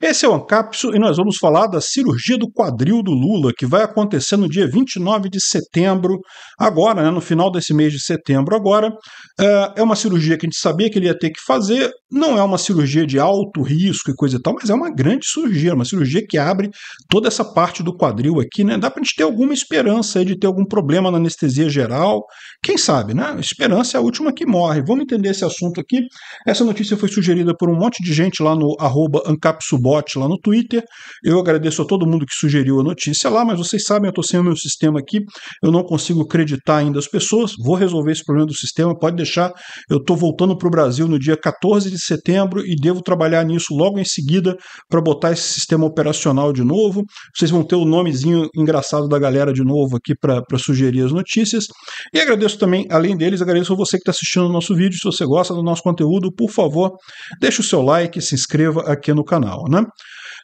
Esse é o Ancapso e nós vamos falar da cirurgia do quadril do Lula, que vai acontecer no dia 29 de setembro, agora, né, no final desse mês de setembro agora. É, é uma cirurgia que a gente sabia que ele ia ter que fazer, não é uma cirurgia de alto risco e coisa e tal, mas é uma grande cirurgia, uma cirurgia que abre toda essa parte do quadril aqui, né? Dá pra gente ter alguma esperança de ter algum problema na anestesia geral, quem sabe, né? Esperança é a última que morre. Vamos entender esse assunto aqui. Essa notícia foi sugerida por um monte de gente lá no arroba Ancapso bot lá no Twitter. Eu agradeço a todo mundo que sugeriu a notícia lá, mas vocês sabem, eu estou sem o meu sistema aqui, eu não consigo acreditar ainda as pessoas. Vou resolver esse problema do sistema, pode deixar. Eu estou voltando para o Brasil no dia 14 de setembro e devo trabalhar nisso logo em seguida para botar esse sistema operacional de novo. Vocês vão ter o nomezinho engraçado da galera de novo aqui para sugerir as notícias. E agradeço também, além deles, agradeço a você que está assistindo o nosso vídeo. Se você gosta do nosso conteúdo, por favor, deixe o seu like, e se inscreva aqui no canal. Né? né?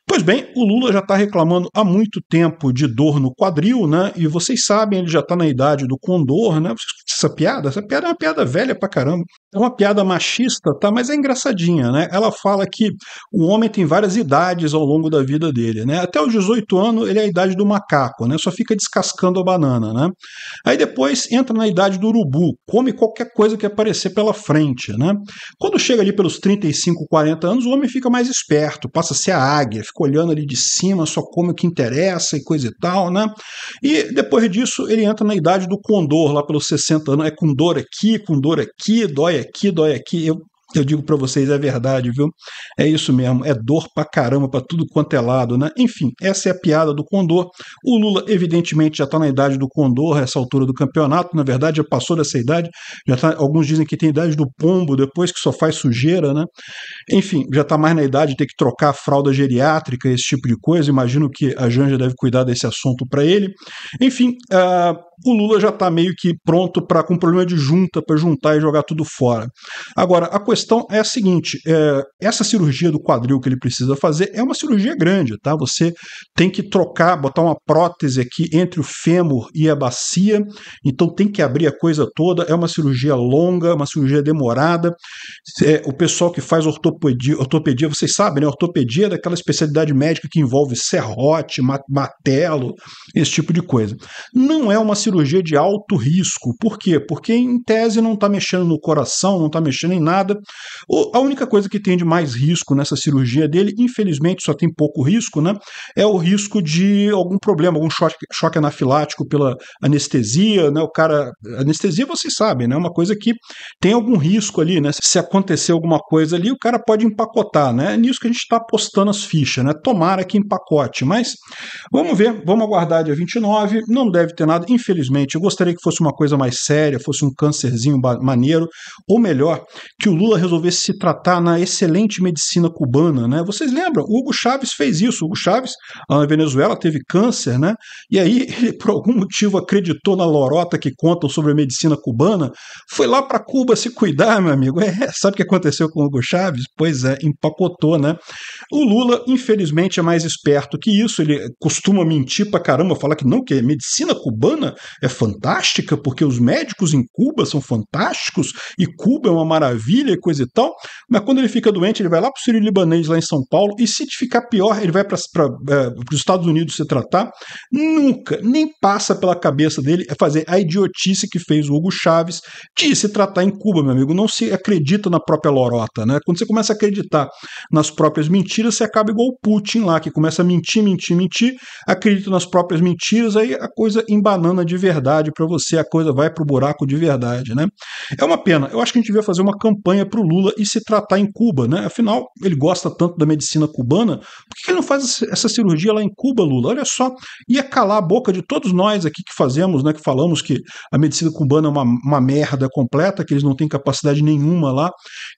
Pois bem, o Lula já está reclamando há muito tempo de dor no quadril, né? E vocês sabem, ele já está na idade do condor, né? essa piada? Essa piada é uma piada velha pra caramba. É uma piada machista, tá? Mas é engraçadinha, né? Ela fala que o homem tem várias idades ao longo da vida dele, né? Até os 18 anos ele é a idade do macaco, né? Só fica descascando a banana, né? Aí depois entra na idade do urubu, come qualquer coisa que aparecer pela frente, né? Quando chega ali pelos 35, 40 anos, o homem fica mais esperto, passa a ser a águia, fica olhando ali de cima, só come o que interessa e coisa e tal, né? E depois disso ele entra na idade do condor, lá pelos 60 anos, é condor aqui, condor aqui, dói aqui, aqui, dói aqui. Eu, eu digo para vocês, é verdade, viu? É isso mesmo, é dor pra caramba, pra tudo quanto é lado, né? Enfim, essa é a piada do Condor. O Lula, evidentemente, já tá na idade do Condor, essa altura do campeonato, na verdade, já passou dessa idade, já tá, alguns dizem que tem idade do pombo, depois que só faz sujeira, né? Enfim, já tá mais na idade de ter que trocar fralda geriátrica, esse tipo de coisa, imagino que a Janja deve cuidar desse assunto para ele. Enfim, uh, o Lula já está meio que pronto para com problema de junta, para juntar e jogar tudo fora. Agora, a questão é a seguinte: é, essa cirurgia do quadril que ele precisa fazer é uma cirurgia grande, tá? Você tem que trocar, botar uma prótese aqui entre o fêmur e a bacia, então tem que abrir a coisa toda. É uma cirurgia longa, uma cirurgia demorada. É, o pessoal que faz ortopedia, ortopedia, vocês sabem, né? Ortopedia é daquela especialidade médica que envolve serrote, matelo, esse tipo de coisa. Não é uma cirurgia de alto risco. Por quê? Porque, em tese, não está mexendo no coração, não está mexendo em nada. A única coisa que tem de mais risco nessa cirurgia dele, infelizmente, só tem pouco risco, né? É o risco de algum problema, algum choque, choque anafilático pela anestesia, né? O cara. Anestesia, vocês sabem, né? É uma coisa que tem algum risco ali, né? Se acontecer alguma coisa ali, o cara pode empacotar, né? É nisso que a gente está apostando as fichas, né? Tomara que empacote. Mas vamos ver, vamos aguardar dia 29. Não deve ter nada, infelizmente infelizmente, eu gostaria que fosse uma coisa mais séria, fosse um câncerzinho maneiro, ou melhor, que o Lula resolvesse se tratar na excelente medicina cubana, né? Vocês lembram? O Hugo Chávez fez isso. O Hugo Chávez, na Venezuela, teve câncer, né? E aí, ele, por algum motivo, acreditou na lorota que contam sobre a medicina cubana, foi lá para Cuba se cuidar, meu amigo. É, sabe o que aconteceu com o Hugo Chávez? Pois é, empacotou, né? O Lula, infelizmente, é mais esperto que isso. Ele costuma mentir pra caramba, falar que não, que é medicina cubana é fantástica, porque os médicos em Cuba são fantásticos e Cuba é uma maravilha e coisa e tal. Mas quando ele fica doente, ele vai lá para o Sírio Libanês, lá em São Paulo, e se ficar pior, ele vai para é, os Estados Unidos se tratar. Nunca, nem passa pela cabeça dele é fazer a idiotice que fez o Hugo Chaves de se tratar em Cuba, meu amigo. Não se acredita na própria lorota, né? Quando você começa a acreditar nas próprias mentiras, você acaba igual o Putin lá, que começa a mentir, mentir, mentir, acredita nas próprias mentiras, aí a coisa embanana de de verdade para você, a coisa vai pro buraco de verdade. Né? É uma pena. Eu acho que a gente devia fazer uma campanha pro Lula e se tratar em Cuba. Né? Afinal, ele gosta tanto da medicina cubana, por que ele não faz essa cirurgia lá em Cuba, Lula? Olha só, ia calar a boca de todos nós aqui que fazemos, né, que falamos que a medicina cubana é uma, uma merda completa, que eles não têm capacidade nenhuma lá,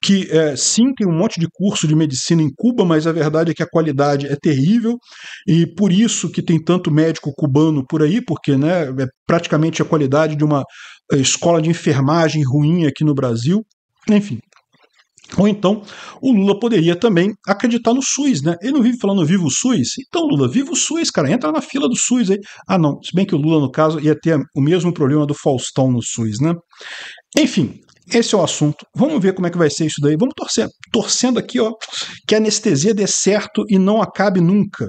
que é, sim, tem um monte de curso de medicina em Cuba, mas a verdade é que a qualidade é terrível e por isso que tem tanto médico cubano por aí, porque né, é praticamente a qualidade de uma eh, escola de enfermagem ruim aqui no Brasil. Enfim, ou então, o Lula poderia também acreditar no SUS, né? Ele não vive falando vivo o SUS? Então, Lula, viva o SUS, cara, entra na fila do SUS aí. Ah, não, se bem que o Lula, no caso, ia ter o mesmo problema do Faustão no SUS, né? Enfim, esse é o assunto. Vamos ver como é que vai ser isso daí. Vamos torcer. Torcendo aqui, ó, que a anestesia dê certo e não acabe nunca.